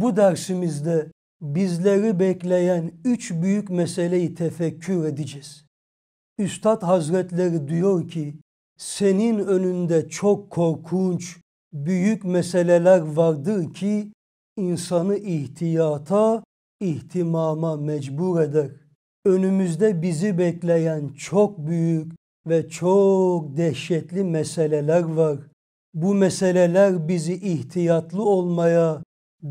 bu dersimizde bizleri bekleyen üç büyük meseleyi tefekkür edeceğiz. Üstad Hazretleri diyor ki, senin önünde çok korkunç, büyük meseleler vardır ki insanı ihtiyata, ihtimama mecbur eder. Önümüzde bizi bekleyen çok büyük ve çok dehşetli meseleler var. Bu meseleler bizi ihtiyatlı olmaya,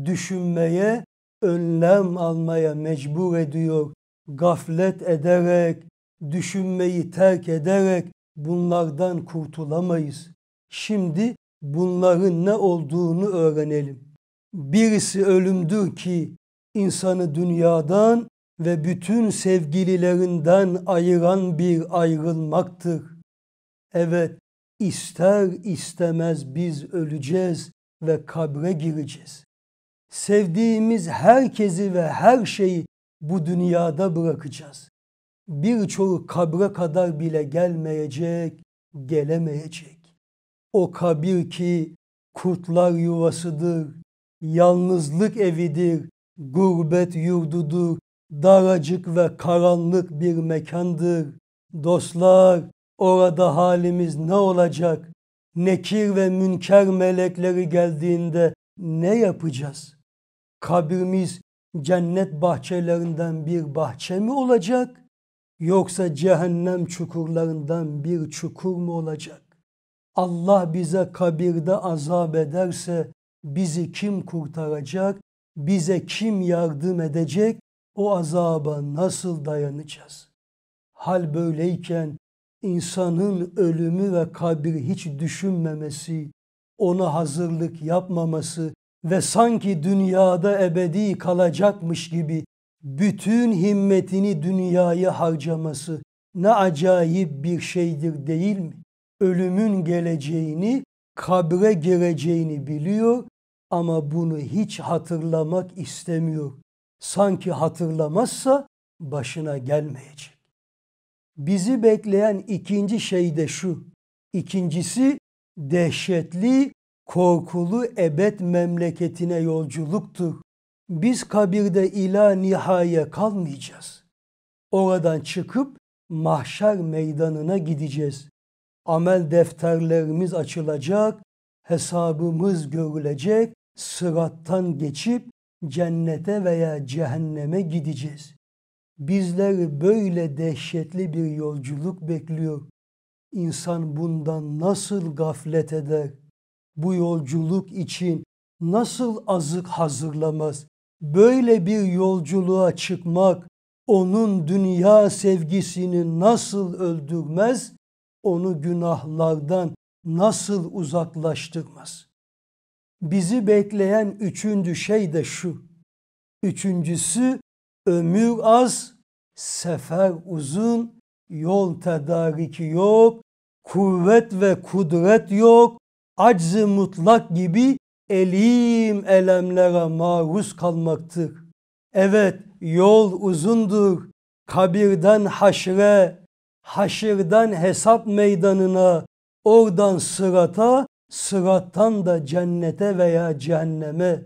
düşünmeye, önlem almaya mecbur ediyor. Gaflet ederek, düşünmeyi terk ederek bunlardan kurtulamayız. Şimdi bunların ne olduğunu öğrenelim. Birisi ölümdür ki insanı dünyadan ve bütün sevgililerinden ayıran bir ayrılmaktır. Evet, ister istemez biz öleceğiz ve kabre gireceğiz sevdiğimiz herkesi ve her şeyi bu dünyada bırakacağız. Birçoğu kabre kadar bile gelmeyecek, gelemeyecek. O kabir ki kurtlar yuvasıdır, yalnızlık evidir, gurbet yurdudur, daracık ve karanlık bir mekandır. Dostlar, orada halimiz ne olacak? Nekir ve münker melekleri geldiğinde ne yapacağız?'' kabrimiz cennet bahçelerinden bir bahçe mi olacak yoksa cehennem çukurlarından bir çukur mu olacak? Allah bize kabirde azap ederse bizi kim kurtaracak? Bize kim yardım edecek? O azaba nasıl dayanacağız? Hal böyleyken insanın ölümü ve kabir hiç düşünmemesi, ona hazırlık yapmaması ve sanki dünyada ebedi kalacakmış gibi bütün himmetini dünyaya harcaması ne acayip bir şeydir değil mi? Ölümün geleceğini, kabre gireceğini biliyor ama bunu hiç hatırlamak istemiyor. Sanki hatırlamazsa başına gelmeyecek. Bizi bekleyen ikinci şey de şu. İkincisi dehşetli korkulu ebed memleketine yolculuktu. Biz kabirde ila nihaye kalmayacağız. Oradan çıkıp mahşer meydanına gideceğiz. Amel defterlerimiz açılacak, hesabımız görülecek, sırattan geçip cennete veya cehenneme gideceğiz. Bizleri böyle dehşetli bir yolculuk bekliyor. İnsan bundan nasıl gaflet eder? bu yolculuk için nasıl azık hazırlamaz? Böyle bir yolculuğa çıkmak onun dünya sevgisini nasıl öldürmez? Onu günahlardan nasıl uzaklaştırmaz? Bizi bekleyen üçüncü şey de şu. Üçüncüsü ömür az, sefer uzun, yol tedariki yok, kuvvet ve kudret yok, acz mutlak gibi elim elemlere maruz kalmaktır. Evet yol uzundur. Kabirden haşre, haşirden hesap meydanına, oradan sırata, sırattan da cennete veya cehenneme.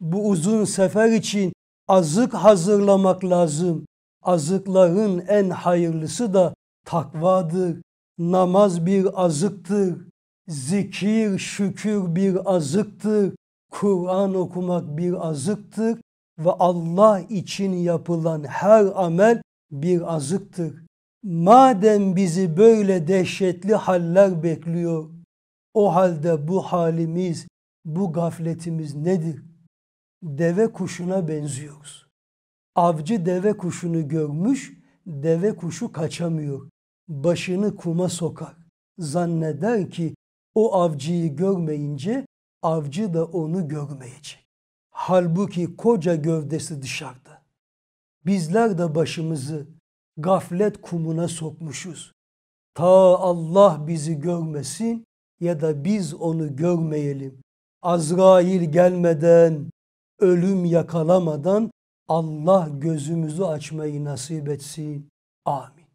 Bu uzun sefer için azık hazırlamak lazım. Azıkların en hayırlısı da takvadır. Namaz bir azıktır. Zikir, şükür bir azıktır. Kur'an okumak bir azıktır ve Allah için yapılan her amel bir azıktır. Madem bizi böyle dehşetli haller bekliyor, o halde bu halimiz, bu gafletimiz nedir? Deve kuşuna benziyoruz. Avcı deve kuşunu görmüş, deve kuşu kaçamıyor. Başını kuma sokar. Zanneder ki o avcıyı görmeyince avcı da onu görmeyecek. Halbuki koca gövdesi dışarıda. Bizler de başımızı gaflet kumuna sokmuşuz. Ta Allah bizi görmesin ya da biz onu görmeyelim. Azrail gelmeden, ölüm yakalamadan Allah gözümüzü açmayı nasip etsin. Amin.